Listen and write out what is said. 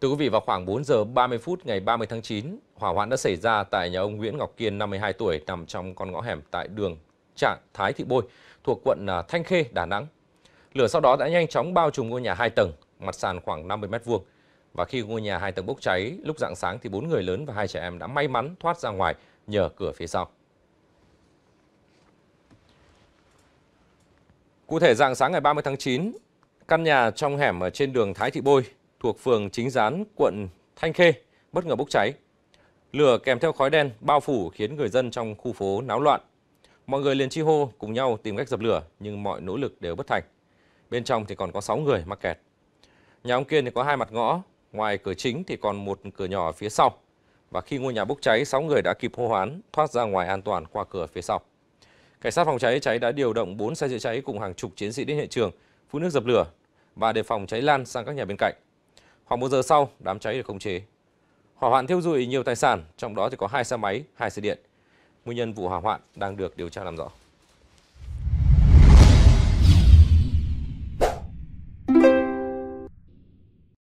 Thưa quý vị, vào khoảng 4 giờ 30 phút ngày 30 tháng 9, hỏa hoạn đã xảy ra tại nhà ông Nguyễn Ngọc Kiên, 52 tuổi, nằm trong con ngõ hẻm tại đường Trạng Thái Thị Bôi thuộc quận à, Thanh Khê, Đà Nẵng. Lửa sau đó đã nhanh chóng bao trùm ngôi nhà 2 tầng, mặt sàn khoảng 50 mét vuông. Và khi ngôi nhà 2 tầng bốc cháy, lúc rạng sáng thì bốn người lớn và hai trẻ em đã may mắn thoát ra ngoài nhờ cửa phía sau. Cụ thể, rạng sáng ngày 30 tháng 9, căn nhà trong hẻm ở trên đường Thái Thị Bôi thuộc phường Chính Gián, quận Thanh Khê bất ngờ bốc cháy. Lửa kèm theo khói đen bao phủ khiến người dân trong khu phố náo loạn. Mọi người liền chi hô cùng nhau tìm cách dập lửa nhưng mọi nỗ lực đều bất thành. Bên trong thì còn có 6 người mắc kẹt. Nhà ông Kiên thì có hai mặt ngõ, ngoài cửa chính thì còn một cửa nhỏ phía sau. Và khi ngôi nhà bốc cháy, 6 người đã kịp hô hoán, thoát ra ngoài an toàn qua cửa phía sau. Cảnh sát phòng cháy cháy đã điều động 4 xe chữa cháy cùng hàng chục chiến sĩ đến hiện trường, phun nước dập lửa và đề phòng cháy lan sang các nhà bên cạnh. Khoảng một giờ sau, đám cháy được khống chế. Hỏa hoạn thiêu dụi nhiều tài sản, trong đó thì có hai xe máy, hai xe điện. Nguyên nhân vụ hỏa hoạn đang được điều tra làm rõ.